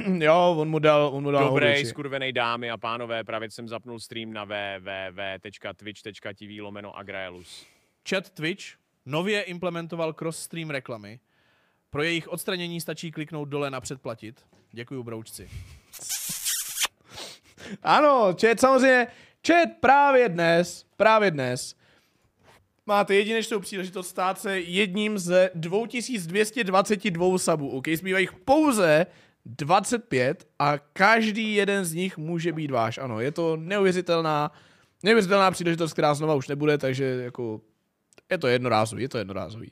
jo, on mu dal, on mu dal Dobrý, hoduči. skurvený dámy a pánové, právě jsem zapnul stream na www.twitch.tv lomeno Agraelus. Chat Twitch nově implementoval cross-stream reklamy. Pro jejich odstranění stačí kliknout dole na předplatit. Děkuji, broučci. Ano, chat samozřejmě, chat právě dnes, právě dnes máte jedinečnou příležitost stát se jedním ze 2222 sabů, ok? Zbývají pouze 25 a každý jeden z nich může být váš. Ano, je to neuvěřitelná, neuvěřitelná příležitost, která znova už nebude, takže jako je to jednorázový, je to jednorázový.